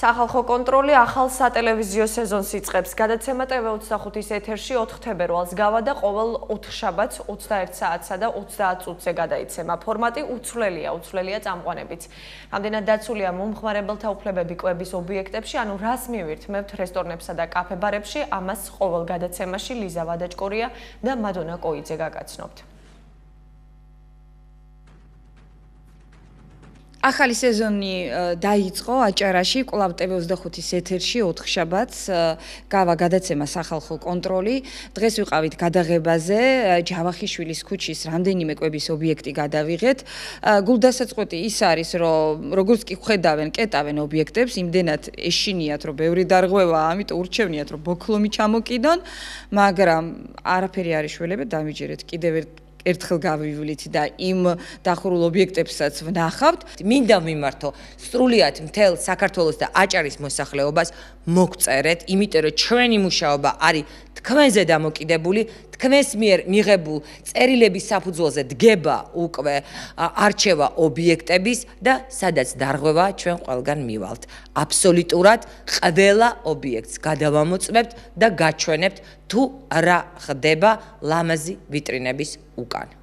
სახალხო კონტროლი ახალ სატელევიზიო სეზონს იწყებს. გადაცემა TV 25-ის ეთერში 4 თებერვალს გავადა ყოველ 4 შაბათს 21 საათსა და 30 წუთზე გადაიცემა. ფორმატი უცვლელია, უცვლელია წამყვანებით. რამდენად დაცულია მომხმარებელთა უფლებები კვების ობიექტებში, ანუ რას მივირთ მე რესტორნებსა და კაფე-ბარებში, ამას ყოველ გადაცემაში ლიზა ვადაჭკორია და მადონა კოიძე გაკაცნობთ. ახალი სეზონი დაიწყო აჭარაში კლავ TV 25-ის ეთერში 4 შაბათს გავა გადაცემა სახალხო კონტროლი დღეს ვიყავით გადაღებაზე ჯავახიშვილის ქუჩის რამდენიმე კვების ობიექტი გადავიღეთ გულდასაწყვეტი ის არის რომ როგორც კი ხედავენ კეტავენ ობიექტებს იმდენად ეშინიათ რომ ბევრი დარღვევა ამიტომ ურჩევნიათ რომ ბოქლომი ჩამოკიდონ მაგრამ არაფერი არის შველები დამიჯერეთ კიდევ ერთ ერთხელ გავივლით და იმ დახურულ ობიექტებსაც ვნახავთ. მინდა მიმართო სრულიად მთელ საქართველოს და აჭარის მოსახლეობას მოგწერეთ, იმიტომ რომ ჩვენი მუშაობა არის თქვენზე დამოკიდებული, თქვენს მიერ მიღებულ წერილების საფუძველზე დგება უკვე არჩევა ობიექტების და სადაც დარღვევა ჩვენ ყველგან მივალთ. აბსოლუტურად ყველა ობიექტს გადავამოწმებთ და გაჩვენებთ თუ რა ხდება ლამაზი ვიტრინების უკან.